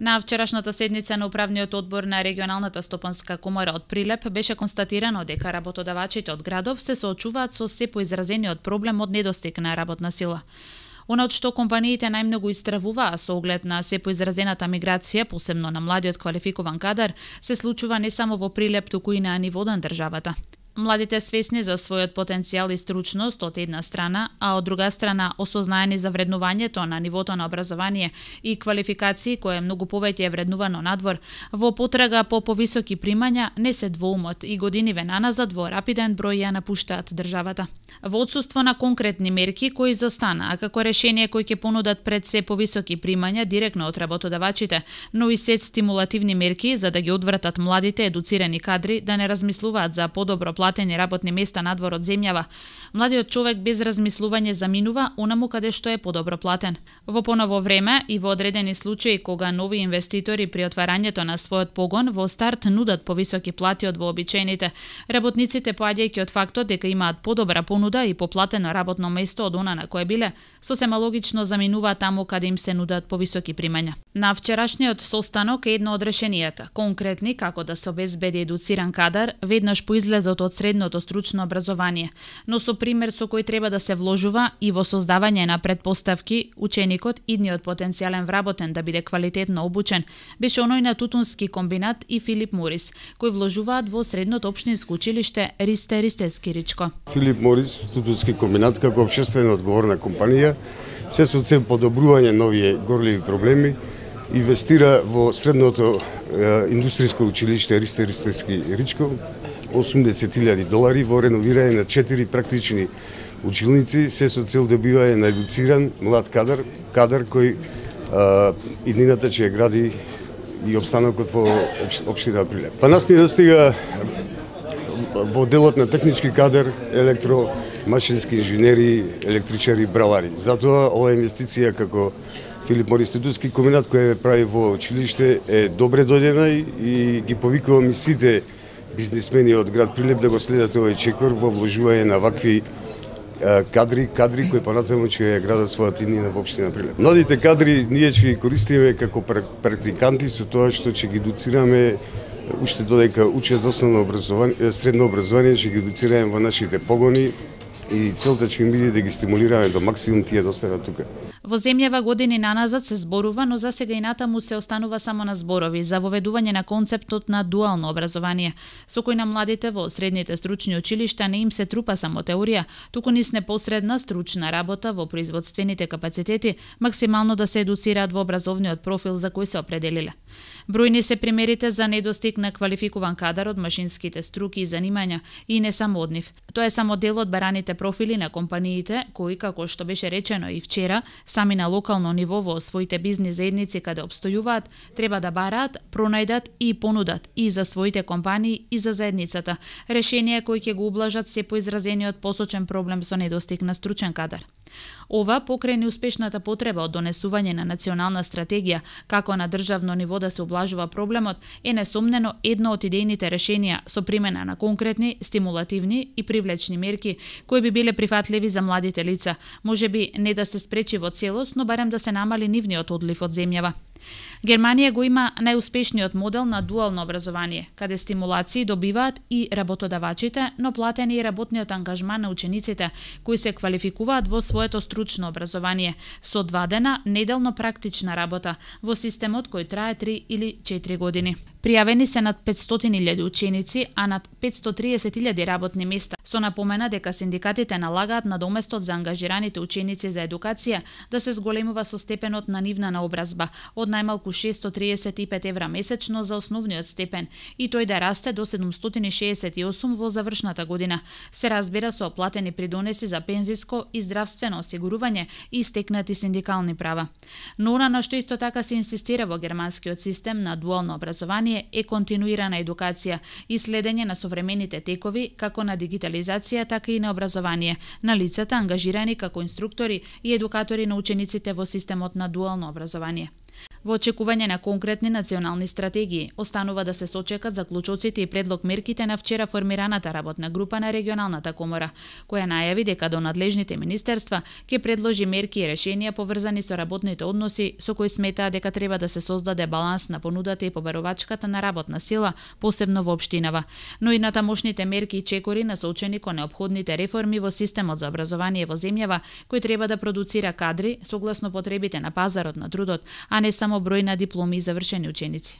На вчерашната седница на Управниот одбор на Регионалната стопанска комора од Прилеп беше констатирано дека работодавачите од градов се соочуваат со се поизразениот проблем од недостиг на работна сила. Она од што компаниите најмногу истравуваа со оглед на се поизразената миграција, посебно на младиот квалификован кадар, се случува не само во Прилеп, туку и на на државата. Младите свесни за својот потенцијал и стручност од една страна, а од друга страна осознаени за вреднувањето на нивото на образование и квалификации кое многу повеќе е вреднувано надвор, во потрага по повисоки примања не се двоумот и годиниве наназад во рапиден број ја напуштаат државата. Во отсутство на конкретни мерки кои а како решение кои ќе понудат пред се повисоки примања директно од работодавачите, но и се стимулативни мерки за да ги одвратат младите едуцирани кадри да не размислуваат за подобро платени работни места надвор од земјава, младиот човек без размислување заминува онаму каде што е подобро платен. Во поново време и во одредени случаи кога нови инвеститори при отварањето на својот погон во старт нудат повисоки плати од вообичаените, работниците поаѓајќи од фактот дека имаат подобра понуда понуда и поплатено работно место од она на кое биле, сосема логично заминуваат таму каде им се нудат повисоки примања. На вчерашниот состанок е едно од решенијата, конкретни како да се обезбеди едуциран кадар веднаш по излезот од средното стручно образование, но со пример со кој треба да се вложува и во создавање на предпоставки ученикот идниот потенцијален вработен да биде квалитетно обучен, беше оној на Тутунски комбинат и Филип Морис, кои вложуваат во средното општинско училиште Ристе Ристески Ричко. Филип Морис, Тутунски комбинат како обществено одговорна компанија, се со цел подобрување нови горливи проблеми инвестира во средното индустријско училиште Ристе Ристески Ричко 80.000 долари во реновирање на 4 практични училници, се со цел да на едуциран млад кадар, кадар кој иднината ќе гради и обстанокот во општина Априле. Па нас ни достига во делот на технички кадар, електро, машински инженери, електричари, бравари. Затоа ова инвестиција како Филип Мориститутски комбинат кој ја прави во училиште е добре додена и ги повикувам и сите бизнисмени од град Прилеп да го следат овој чекор во вложување на вакви кадри, кадри кои понатаму ќе градат својата иднина во општина Прилеп. Младите кадри ние ќе ги користиме како практиканти со тоа што ќе ги дуцираме уште додека учат основно образование, средно образование, ќе ги дуцираме во нашите погони, и целта ќе им биде да ги стимулираме до максимум тие достана тука. Во земјава години наназад се зборува, но за сега и натаму се останува само на зборови за воведување на концептот на дуално образование, со кој на младите во средните стручни училишта не им се трупа само теорија, туку низ непосредна стручна работа во производствените капацитети, максимално да се едуцираат во образовниот профил за кој се определиле. Бројни се примерите за недостиг на квалификуван кадар од машинските струки и занимања и не само од нив. Тоа е само дел од бараните профили на компаниите кои како што беше речено и вчера, сами на локално ниво во своите бизнис заедници каде обстојуваат, треба да бараат, пронајдат и понудат и за своите компании и за заедницата решенија кои ќе го ублажат се поизразениот посочен проблем со недостиг на стручен кадар. Ова покрај неуспешната потреба од донесување на национална стратегија како на државно ниво да се облажува проблемот е несомнено едно од идејните решенија со примена на конкретни, стимулативни и привлечни мерки кои би биле прифатливи за младите лица, може би не да се спречи во целост, но барем да се намали нивниот одлив од земјава. Германија го има најуспешниот модел на дуално образование, каде стимулации добиваат и работодавачите, но платени е и работниот ангажман на учениците, кои се квалификуваат во своето стручно образование, со два дена неделно практична работа во системот кој трае 3 или 4 години. Пријавени се над 500.000 ученици, а над 530.000 работни места, со напомена дека синдикатите налагаат на доместот за ангажираните ученици за едукација да се зголемува со степенот на нивна наобразба, од најмалку 635 евра месечно за основниот степен и тој да расте до 768 во завршната година. Се разбира со оплатени придонеси за пензиско и здравствено осигурување и стекнати синдикални права. Но она на што исто така се инсистира во германскиот систем на дуално образование е континуирана едукација и следење на современите текови како на дигитализација, така и на образование, на лицата ангажирани како инструктори и едукатори на учениците во системот на дуално образование. Во очекување на конкретни национални стратегии, останува да се сочекат заклучоците и предлог мерките на вчера формираната работна група на регионалната комора, која најави дека до надлежните министерства ќе предложи мерки и решенија поврзани со работните односи со кои сметаа дека треба да се создаде баланс на понудата и побарувачката на работна сила, посебно во општинава, но и тамошните мерки и чекори насочени кон необходните реформи во системот за образование во земјава кој треба да продуцира кадри согласно потребите на пазарот на трудот, а не само само број на дипломи и завршени ученици.